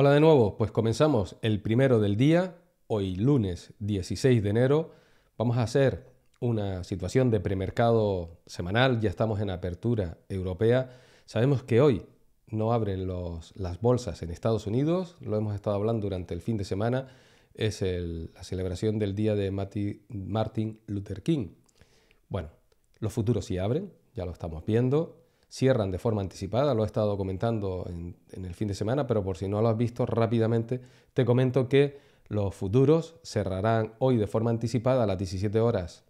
Hola de nuevo, pues comenzamos el primero del día, hoy lunes 16 de enero. Vamos a hacer una situación de premercado semanal, ya estamos en apertura europea. Sabemos que hoy no abren las bolsas en Estados Unidos, lo hemos estado hablando durante el fin de semana, es la celebración del día de Martin Luther King. Bueno, los futuros sí abren, ya lo estamos viendo cierran de forma anticipada, lo he estado comentando en, el fin de semana, pero por si no lo has visto rápidamente, te comento que los futuros cerrarán hoy de forma anticipada a las 17 horas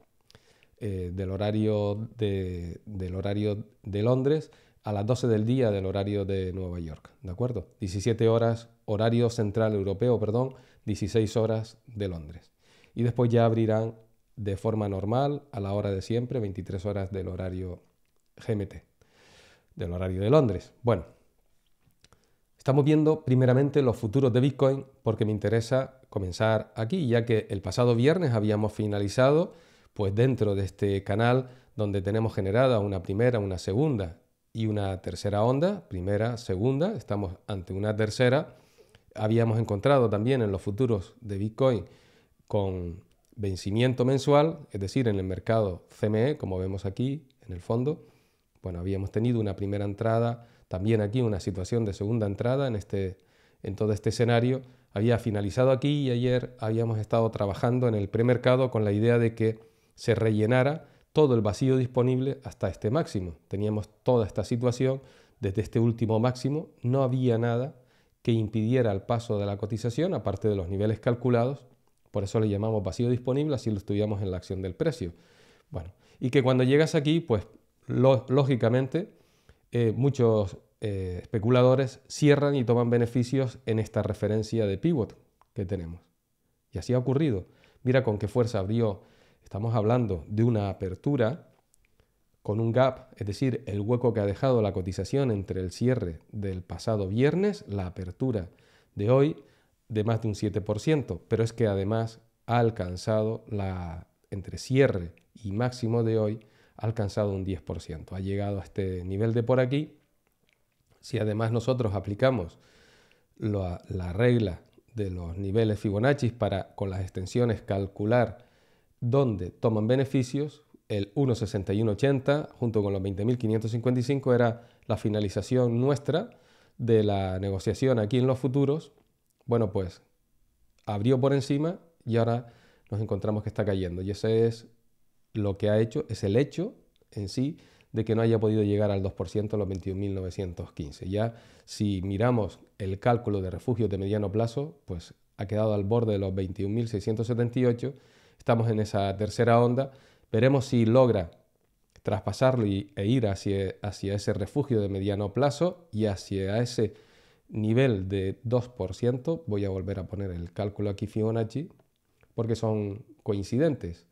eh, del, horario de, del horario de Londres a las 12 del día del horario de Nueva York, ¿de acuerdo? 17 horas horario central europeo, perdón, 16 horas de Londres. Y después ya abrirán de forma normal a la hora de siempre, 23 horas del horario GMT del horario de Londres. Bueno, estamos viendo primeramente los futuros de Bitcoin porque me interesa comenzar aquí, ya que el pasado viernes habíamos finalizado, pues dentro de este canal donde tenemos generada una primera, una segunda y una tercera onda, primera, segunda, estamos ante una tercera. Habíamos encontrado también en los futuros de Bitcoin con vencimiento mensual, es decir, en el mercado CME, como vemos aquí en el fondo, bueno, habíamos tenido una primera entrada, también aquí una situación de segunda entrada en, este, en todo este escenario. Había finalizado aquí y ayer habíamos estado trabajando en el premercado con la idea de que se rellenara todo el vacío disponible hasta este máximo. Teníamos toda esta situación, desde este último máximo no había nada que impidiera el paso de la cotización, aparte de los niveles calculados, por eso le llamamos vacío disponible, así lo estudiamos en la acción del precio. Bueno, y que cuando llegas aquí, pues lógicamente, eh, muchos eh, especuladores cierran y toman beneficios en esta referencia de pivot que tenemos. Y así ha ocurrido. Mira con qué fuerza abrió. Estamos hablando de una apertura con un gap, es decir, el hueco que ha dejado la cotización entre el cierre del pasado viernes, la apertura de hoy, de más de un 7%, pero es que además ha alcanzado la entre cierre y máximo de hoy ha alcanzado un 10%, ha llegado a este nivel de por aquí. Si además nosotros aplicamos la, regla de los niveles Fibonacci para con las extensiones calcular dónde toman beneficios, el 1.6180 junto con los 20.555 era la finalización nuestra de la negociación aquí en los futuros. Bueno, pues abrió por encima y ahora nos encontramos que está cayendo. Y ese es lo que ha hecho es el hecho en sí de que no haya podido llegar al 2% a los 21.915. Ya si miramos el cálculo de refugio de mediano plazo, pues ha quedado al borde de los 21.678, estamos en esa tercera onda, veremos si logra traspasarlo e ir hacia, hacia ese refugio de mediano plazo y hacia ese nivel de 2%, voy a volver a poner el cálculo aquí Fibonacci, porque son coincidentes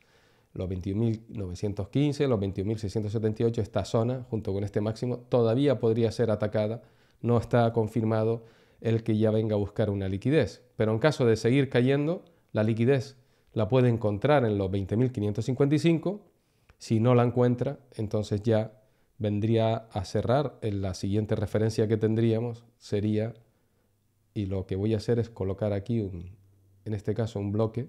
los 21.915, los 21.678, esta zona, junto con este máximo, todavía podría ser atacada. No está confirmado el que ya venga a buscar una liquidez. Pero en caso de seguir cayendo, la liquidez la puede encontrar en los 20.555. Si no la encuentra, entonces ya vendría a cerrar. En la siguiente referencia que tendríamos sería, y lo que voy a hacer es colocar aquí, en este caso, un bloque,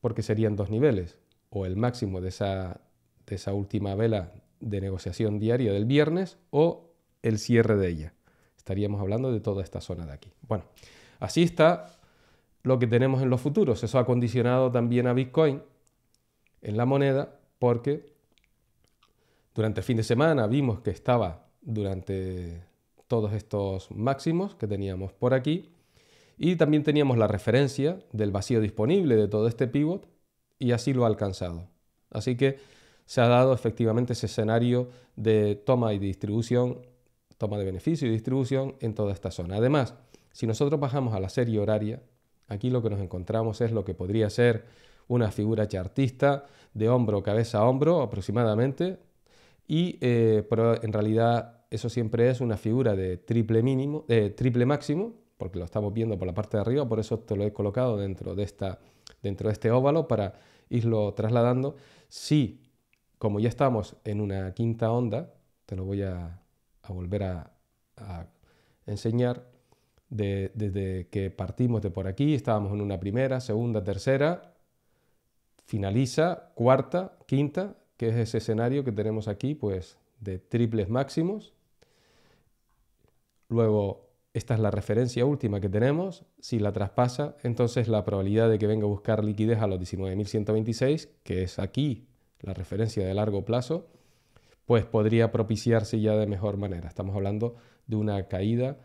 porque serían dos niveles o el máximo de esa, de esa última vela de negociación diaria del viernes o el cierre de ella. Estaríamos hablando de toda esta zona de aquí. Bueno, así está lo que tenemos en los futuros. Eso ha condicionado también a Bitcoin en la moneda porque durante el fin de semana vimos que estaba durante todos estos máximos que teníamos por aquí y también teníamos la referencia del vacío disponible de todo este pivot y así lo ha alcanzado. Así que se ha dado efectivamente ese escenario de toma y distribución, toma de beneficio y distribución en toda esta zona. Además, si nosotros bajamos a la serie horaria, aquí lo que nos encontramos es lo que podría ser una figura chartista de hombro, cabeza a hombro aproximadamente, y eh, pero en realidad eso siempre es una figura de triple mínimo, triple máximo, porque lo estamos viendo por la parte de arriba, por eso te lo he colocado dentro de, esta, dentro de este óvalo para irlo trasladando. Si, como ya estamos en una quinta onda, te lo voy a, volver a, enseñar, desde que partimos de por aquí, estábamos en una primera, segunda, tercera, finaliza, cuarta, quinta, que es ese escenario que tenemos aquí, pues de triples máximos, luego esta es la referencia última que tenemos, si la traspasa, entonces la probabilidad de que venga a buscar liquidez a los 19.126, que es aquí la referencia de largo plazo, pues podría propiciarse ya de mejor manera. Estamos hablando de una caída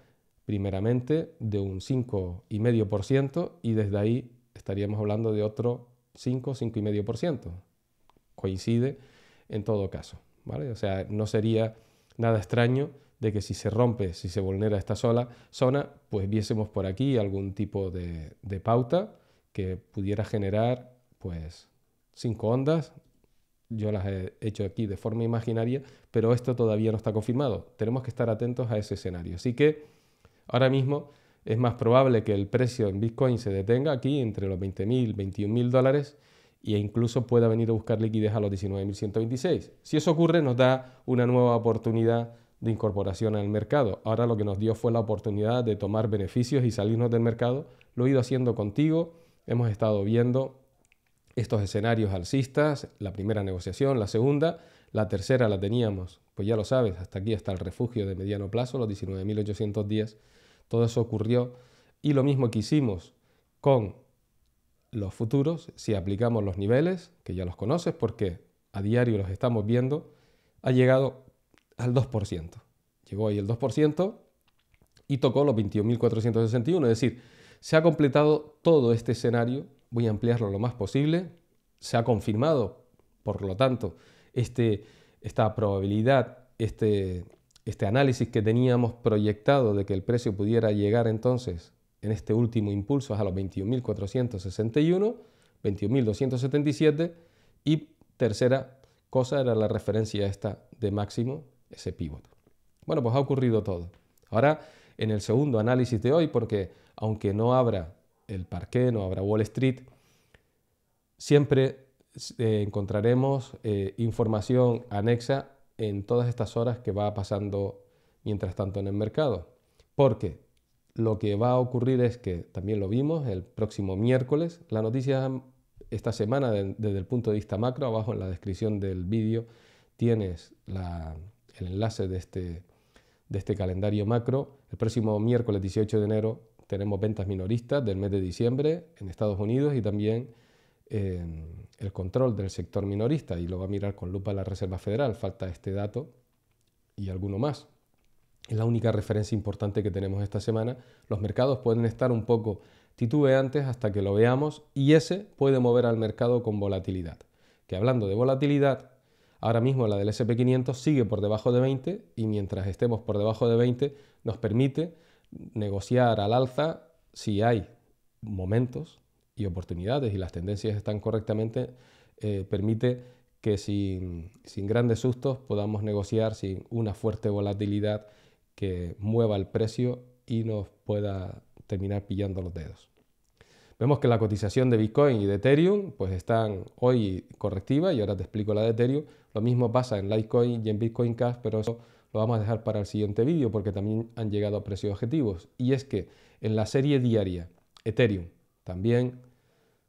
primeramente de un 5,5% y desde ahí estaríamos hablando de otro 5, 5,5%. Coincide en todo caso, ¿vale? O sea, no sería nada extraño de que si se rompe, si se vulnera esta sola zona, pues viésemos por aquí algún tipo de, pauta que pudiera generar pues cinco ondas. Yo las he hecho aquí de forma imaginaria, pero esto todavía no está confirmado. Tenemos que estar atentos a ese escenario. Así que ahora mismo es más probable que el precio en Bitcoin se detenga aquí entre los 20.000, 21.000 dólares e incluso pueda venir a buscar liquidez a los 19.126. Si eso ocurre, nos da una nueva oportunidad de incorporación al mercado. Ahora lo que nos dio fue la oportunidad de tomar beneficios y salirnos del mercado. Lo he ido haciendo contigo. Hemos estado viendo estos escenarios alcistas, la primera negociación, la segunda, la tercera la teníamos, pues ya lo sabes, hasta aquí está el refugio de mediano plazo, los 19.810. Todo eso ocurrió y lo mismo que hicimos con los futuros, si aplicamos los niveles, que ya los conoces porque a diario los estamos viendo, ha llegado al 2%. Llegó ahí el 2% y tocó los 21.461, es decir, se ha completado todo este escenario, voy a ampliarlo lo más posible, se ha confirmado, por lo tanto, este, esta probabilidad, este, este análisis que teníamos proyectado de que el precio pudiera llegar entonces en este último impulso a los 21.461, 21.277 y tercera cosa era la referencia esta de máximo ese pívot. Bueno, pues ha ocurrido todo. Ahora, en el segundo análisis de hoy, porque aunque no abra el parque, no abra Wall Street, siempre eh, encontraremos eh, información anexa en todas estas horas que va pasando mientras tanto en el mercado. Porque lo que va a ocurrir es que, también lo vimos, el próximo miércoles, la noticia esta semana desde el punto de vista macro, abajo en la descripción del vídeo tienes la, el enlace de este, de este calendario macro. El próximo miércoles 18 de enero tenemos ventas minoristas del mes de diciembre en Estados Unidos y también em, el control del sector minorista y lo va a mirar con lupa la Reserva Federal. Falta este dato y alguno más. Es la única referencia importante que tenemos esta semana. Los mercados pueden estar un poco titubeantes hasta que lo veamos y ese puede mover al mercado con volatilidad. Que hablando de volatilidad, Ahora mismo la del SP500 sigue por debajo de 20 y mientras estemos por debajo de 20 nos permite negociar al alza si hay momentos y oportunidades y las tendencias están correctamente, eh, permite que sin grandes sustos podamos negociar sin una fuerte volatilidad que mueva el precio y nos pueda terminar pillando los dedos. Vemos que la cotización de Bitcoin y de Ethereum pues están hoy correctiva y ahora te explico la de Ethereum. Lo mismo pasa en Litecoin y en Bitcoin Cash, pero eso lo vamos a dejar para el siguiente vídeo porque también han llegado a precios objetivos. Y es que en la serie diaria Ethereum también,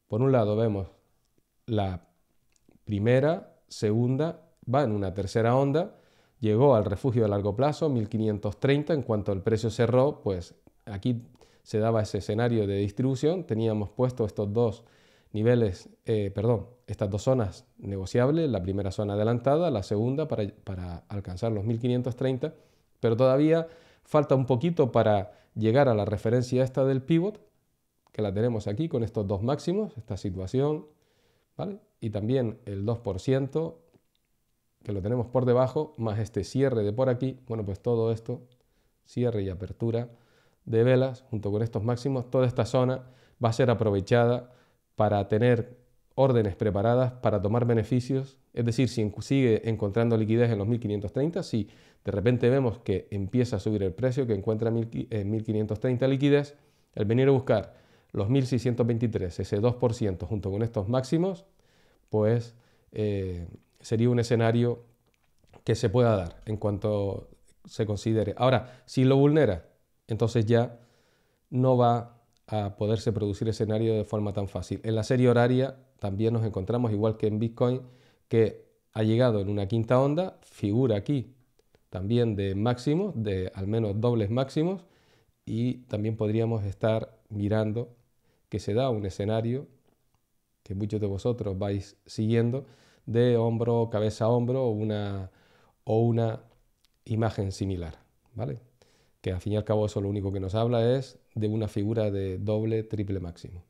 por un lado vemos la primera, segunda, va en una tercera onda, llegó al refugio de largo plazo, 1530, en cuanto el precio cerró, pues aquí se daba ese escenario de distribución, teníamos puesto estos dos niveles, eh, perdón, estas dos zonas negociables, la primera zona adelantada, la segunda para, alcanzar los 1530, pero todavía falta un poquito para llegar a la referencia esta del pivot, que la tenemos aquí con estos dos máximos, esta situación, Y también el 2%, que lo tenemos por debajo, más este cierre de por aquí, bueno, pues todo esto, cierre y apertura, de velas, junto con estos máximos, toda esta zona va a ser aprovechada para tener órdenes preparadas para tomar beneficios. Es decir, si sigue encontrando liquidez en los 1530, si de repente vemos que empieza a subir el precio, que encuentra eh, en 1530 liquidez, el venir a buscar los 1623, ese 2% junto con estos máximos, pues eh, sería un escenario que se pueda dar en cuanto se considere. Ahora, si lo vulnera, entonces ya no va a poderse producir escenario de forma tan fácil. En la serie horaria también nos encontramos, igual que en Bitcoin, que ha llegado en una quinta onda, figura aquí también de máximos, de al menos dobles máximos, y también podríamos estar mirando que se da un escenario que muchos de vosotros vais siguiendo de hombro, cabeza a hombro una, o una imagen similar, ¿vale? que al fin y al cabo eso lo único que nos habla es de una figura de doble, triple máximo.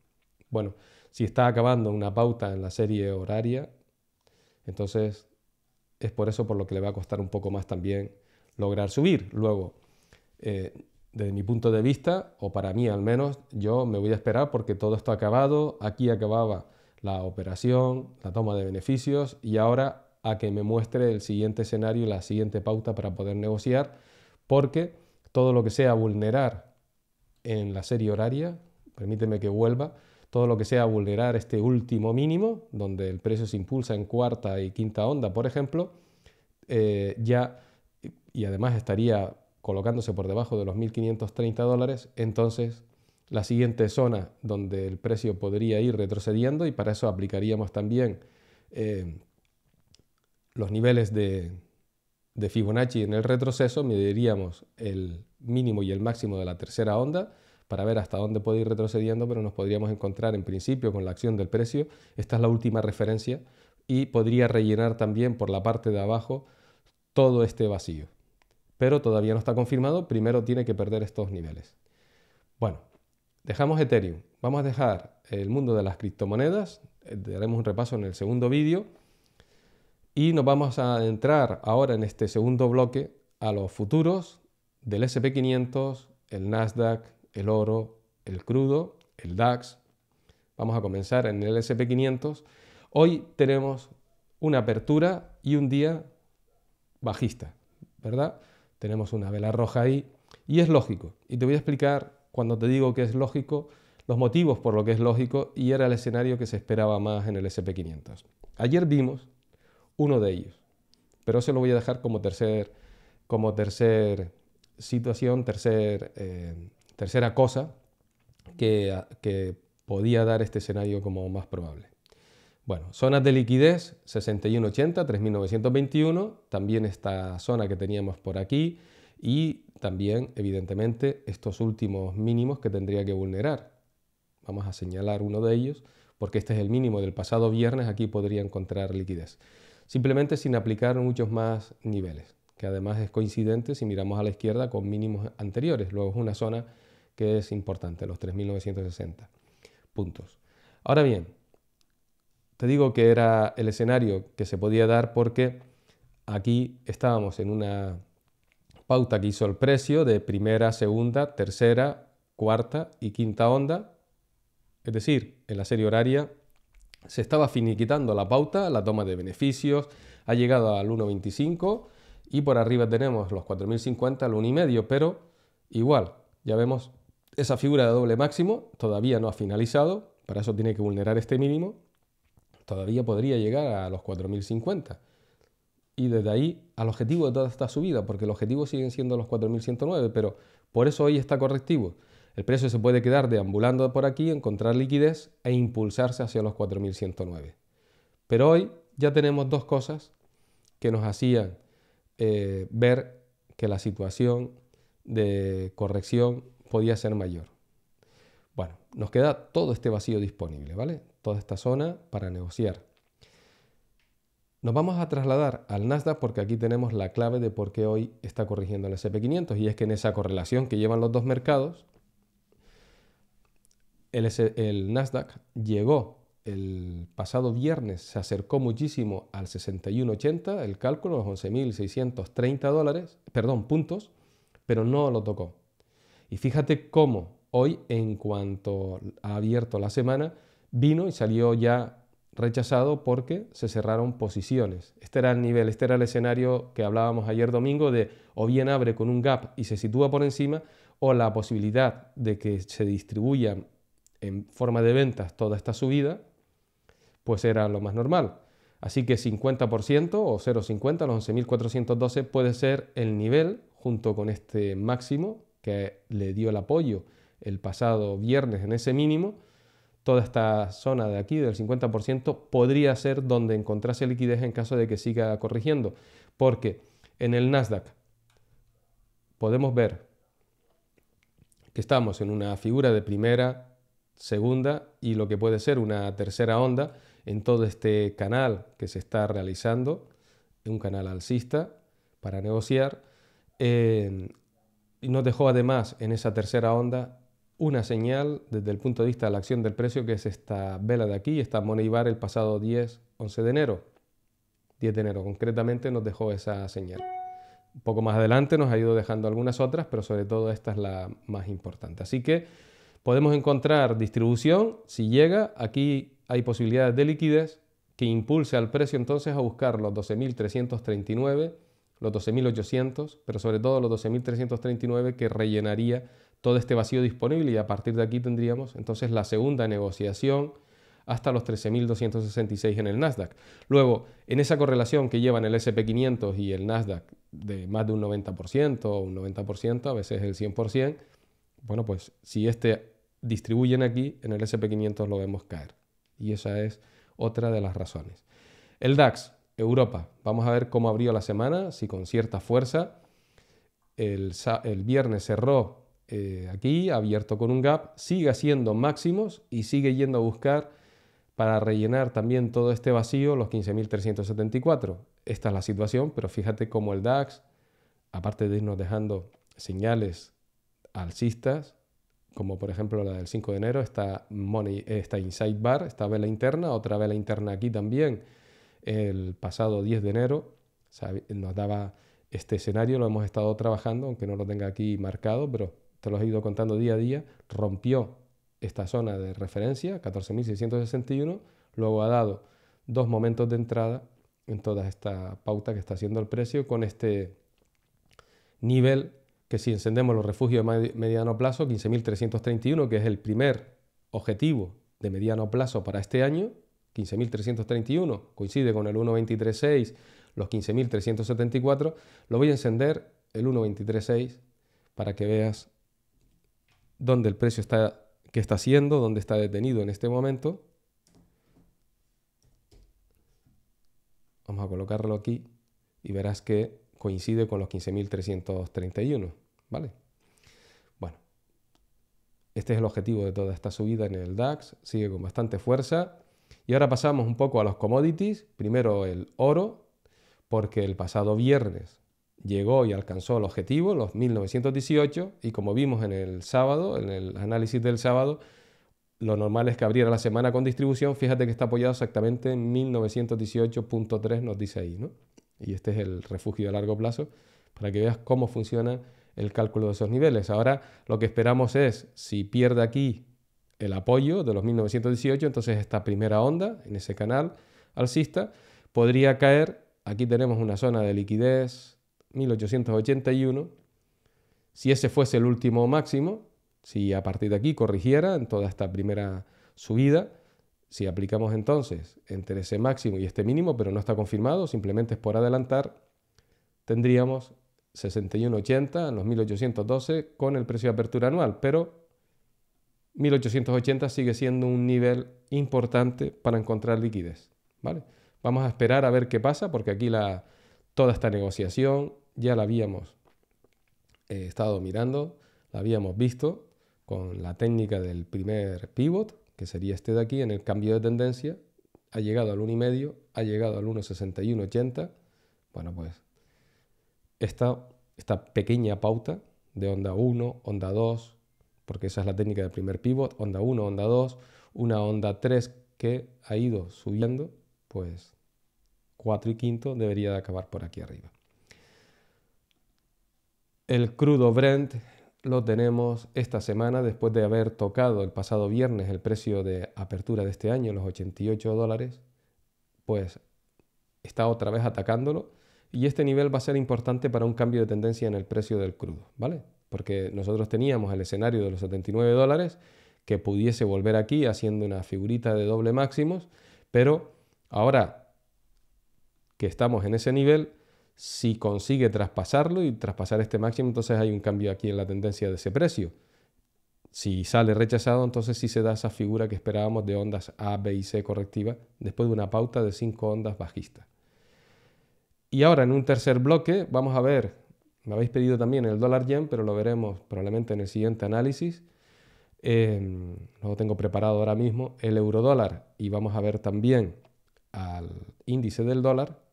Bueno, si está acabando una pauta en la serie horaria, entonces es por eso por lo que le va a costar un poco más también lograr subir. Luego, eh, desde mi punto de vista, o para mí al menos, yo me voy a esperar porque todo esto ha acabado, aquí acababa la operación, la toma de beneficios y ahora a que me muestre el siguiente escenario la siguiente pauta para poder negociar, porque todo lo que sea vulnerar en la serie horaria, permíteme que vuelva, todo lo que sea vulnerar este último mínimo, donde el precio se impulsa en cuarta y quinta onda, por ejemplo, eh, ya, y además estaría colocándose por debajo de los 1.530 dólares, entonces la siguiente zona donde el precio podría ir retrocediendo y para eso aplicaríamos también eh, los niveles de, de Fibonacci en el retroceso, mediríamos el mínimo y el máximo de la tercera onda para ver hasta dónde puede ir retrocediendo, pero nos podríamos encontrar en principio con la acción del precio. Esta es la última referencia y podría rellenar también por la parte de abajo todo este vacío. Pero todavía no está confirmado, primero tiene que perder estos niveles. Bueno, dejamos Ethereum, vamos a dejar el mundo de las criptomonedas, eh, daremos un repaso en el segundo vídeo. Y nos vamos a entrar ahora en este segundo bloque a los futuros del SP500, el Nasdaq, el oro, el crudo, el DAX. Vamos a comenzar en el SP500. Hoy tenemos una apertura y un día bajista, ¿verdad? Tenemos una vela roja ahí y es lógico. Y te voy a explicar cuando te digo que es lógico los motivos por lo que es lógico y era el escenario que se esperaba más en el SP500. Ayer vimos uno de ellos. Pero se lo voy a dejar como tercer, como tercer situación, tercer, eh, tercera cosa que, ah, que podía dar este escenario como más probable. Bueno, zonas de liquidez 6180, 3921, también esta zona que teníamos por aquí y también, evidentemente, estos últimos mínimos que tendría que vulnerar. Vamos a señalar uno de ellos porque este es el mínimo del pasado viernes, aquí podría encontrar liquidez simplemente sin aplicar muchos más niveles, que además es coincidente si miramos a la izquierda con mínimos anteriores. Luego es una zona que es importante, los 3.960 puntos. Ahora bien, te digo que era el escenario que se podía dar porque aquí estábamos en una pauta que hizo el precio de primera, segunda, tercera, cuarta y quinta onda, es decir, en la serie horaria se estaba finiquitando la pauta, la toma de beneficios, ha llegado al 1,25 y por arriba tenemos los 4.050, al 1,5, pero igual, ya vemos esa figura de doble máximo, todavía no ha finalizado, para eso tiene que vulnerar este mínimo, todavía podría llegar a los 4.050 y desde ahí al objetivo de toda esta subida, porque el objetivo siguen siendo los 4.109, pero por eso hoy está correctivo. El precio se puede quedar deambulando por aquí, encontrar liquidez e impulsarse hacia los 4.109. Pero hoy ya tenemos dos cosas que nos hacían eh, ver que la situación de corrección podía ser mayor. Bueno, nos queda todo este vacío disponible, ¿vale? Toda esta zona para negociar. Nos vamos a trasladar al Nasdaq porque aquí tenemos la clave de por qué hoy está corrigiendo el SP500 y es que en esa correlación que llevan los dos mercados, el, Nasdaq llegó el pasado viernes, se acercó muchísimo al 61,80, el cálculo, los 11.630 dólares, perdón, puntos, pero no lo tocó. Y fíjate cómo hoy, en cuanto ha abierto la semana, vino y salió ya rechazado porque se cerraron posiciones. Este era el nivel, este era el escenario que hablábamos ayer domingo de o bien abre con un gap y se sitúa por encima o la posibilidad de que se distribuyan en forma de ventas toda esta subida, pues era lo más normal. Así que 50% o 0,50, los 11.412 puede ser el nivel junto con este máximo que le dio el apoyo el pasado viernes en ese mínimo. Toda esta zona de aquí del 50% podría ser donde encontrase liquidez en caso de que siga corrigiendo, porque en el Nasdaq podemos ver que estamos en una figura de primera, segunda y lo que puede ser una tercera onda en todo este canal que se está realizando, un canal alcista para negociar. Eh, y nos dejó además en esa tercera onda una señal desde el punto de vista de la acción del precio, que es esta vela de aquí, esta Moneybar el pasado 10, 11 de enero. 10 de enero concretamente nos dejó esa señal. Un poco más adelante nos ha ido dejando algunas otras, pero sobre todo esta es la más importante. Así que Podemos encontrar distribución, si llega, aquí hay posibilidades de liquidez que impulse al precio entonces a buscar los 12.339, los 12.800, pero sobre todo los 12.339 que rellenaría todo este vacío disponible y a partir de aquí tendríamos entonces la segunda negociación hasta los 13.266 en el Nasdaq. Luego, en esa correlación que llevan el SP500 y el Nasdaq de más de un 90% un 90%, a veces el 100%, bueno, pues si este distribuyen aquí, en el SP500 lo vemos caer. Y esa es otra de las razones. El DAX, Europa, vamos a ver cómo abrió la semana, si con cierta fuerza. El, viernes cerró eh, aquí, abierto con un gap, sigue haciendo máximos y sigue yendo a buscar para rellenar también todo este vacío los 15.374. Esta es la situación, pero fíjate cómo el DAX, aparte de irnos dejando señales alcistas, como por ejemplo la del 5 de enero, está, Money, eh, está Inside Bar, esta vela interna, otra vela interna aquí también, el pasado 10 de enero, nos daba este escenario, lo hemos estado trabajando, aunque no lo tenga aquí marcado, pero te lo he ido contando día a día, rompió esta zona de referencia, 14.661, luego ha dado dos momentos de entrada en toda esta pauta que está haciendo el precio con este nivel que si encendemos los refugios de mediano plazo, 15.331, que es el primer objetivo de mediano plazo para este año, 15.331 coincide con el 1.23.6, los 15.374, lo voy a encender el 1.23.6 para que veas dónde el precio está, que está haciendo, dónde está detenido en este momento. Vamos a colocarlo aquí y verás que coincide con los 15.331, ¿vale? Bueno, este es el objetivo de toda esta subida en el DAX, sigue con bastante fuerza. Y ahora pasamos un poco a los commodities, primero el oro, porque el pasado viernes llegó y alcanzó el objetivo, los 1918, y como vimos en el sábado, en el análisis del sábado, lo normal es que abriera la semana con distribución, fíjate que está apoyado exactamente en 1918.3, nos dice ahí, ¿no? y este es el refugio a largo plazo, para que veas cómo funciona el cálculo de esos niveles. Ahora lo que esperamos es, si pierde aquí el apoyo de los 1918, entonces esta primera onda en ese canal alcista podría caer, aquí tenemos una zona de liquidez 1881, si ese fuese el último máximo, si a partir de aquí corrigiera en toda esta primera subida, si aplicamos entonces entre ese máximo y este mínimo, pero no está confirmado, simplemente es por adelantar, tendríamos 61.80 en los 1812 con el precio de apertura anual, pero 1880 sigue siendo un nivel importante para encontrar liquidez, ¿vale? Vamos a esperar a ver qué pasa porque aquí toda esta negociación ya la habíamos eh, estado mirando, la habíamos visto con la técnica del primer pivot que sería este de aquí, en el cambio de tendencia, ha llegado al 1,5, ha llegado al 1,6180. Bueno, pues esta, esta pequeña pauta de onda 1, onda 2, porque esa es la técnica del primer pivot, onda 1, onda 2, una onda 3 que ha ido subiendo, pues 4 y quinto debería de acabar por aquí arriba. El crudo Brent lo tenemos esta semana después de haber tocado el pasado viernes el precio de apertura de este año, los 88 dólares, pues está otra vez atacándolo y este nivel va a ser importante para un cambio de tendencia en el precio del crudo, ¿vale? Porque nosotros teníamos el escenario de los 79 dólares que pudiese volver aquí haciendo una figurita de doble máximos, pero ahora que estamos en ese nivel, si consigue traspasarlo y traspasar este máximo, entonces hay un cambio aquí en la tendencia de ese precio. Si sale rechazado, entonces sí se da esa figura que esperábamos de ondas A, B y C correctiva después de una pauta de cinco ondas bajistas. Y ahora en un tercer bloque vamos a ver, me habéis pedido también el dólar yen, pero lo veremos probablemente en el siguiente análisis. Em, lo tengo preparado ahora mismo, el euro dólar y vamos a ver también al índice del dólar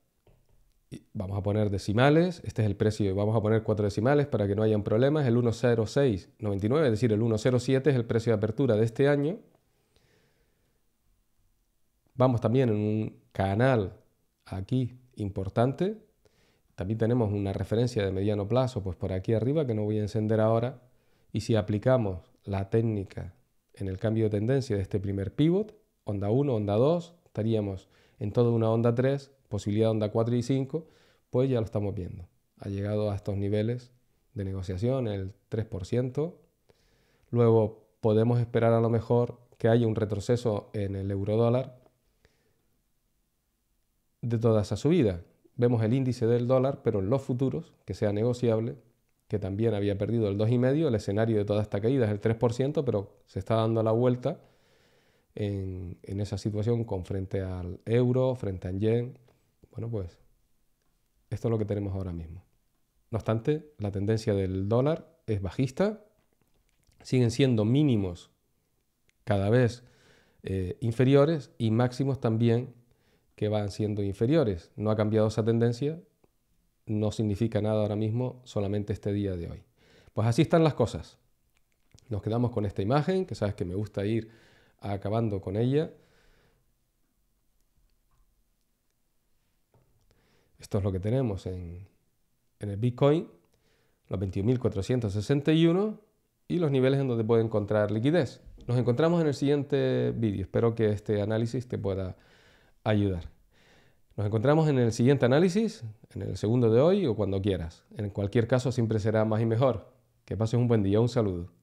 vamos a poner decimales, este es el precio, vamos a poner cuatro decimales para que no hayan problemas, el 10699, es decir, el 107 es el precio de apertura de este año. Vamos también en un canal aquí importante. También tenemos una referencia de mediano plazo, pues por aquí arriba, que no voy a encender ahora. Y si aplicamos la técnica en el cambio de tendencia de este primer pivot, onda 1, onda 2, estaríamos en toda una onda 3 posibilidad de onda 4 y 5, pues ya lo estamos viendo. Ha llegado a estos niveles de negociación, el 3%. Luego podemos esperar a lo mejor que haya un retroceso en el euro dólar de toda esa subida. Vemos el índice del dólar, pero en los futuros, que sea negociable, que también había perdido el 2,5, el escenario de toda esta caída es el 3%, pero se está dando la vuelta en, en esa situación con frente al euro, frente al yen, bueno, pues esto es lo que tenemos ahora mismo. No obstante, la tendencia del dólar es bajista, siguen siendo mínimos cada vez eh, inferiores y máximos también que van siendo inferiores. No ha cambiado esa tendencia, no significa nada ahora mismo, solamente este día de hoy. Pues así están las cosas. Nos quedamos con esta imagen, que sabes que me gusta ir acabando con ella. Esto es lo que tenemos en, el Bitcoin, los 21.461 y los niveles en donde puede encontrar liquidez. Nos encontramos en el siguiente vídeo. Espero que este análisis te pueda ayudar. Nos encontramos en el siguiente análisis, en el segundo de hoy o cuando quieras. En cualquier caso, siempre será más y mejor. Que pases un buen día. Un saludo.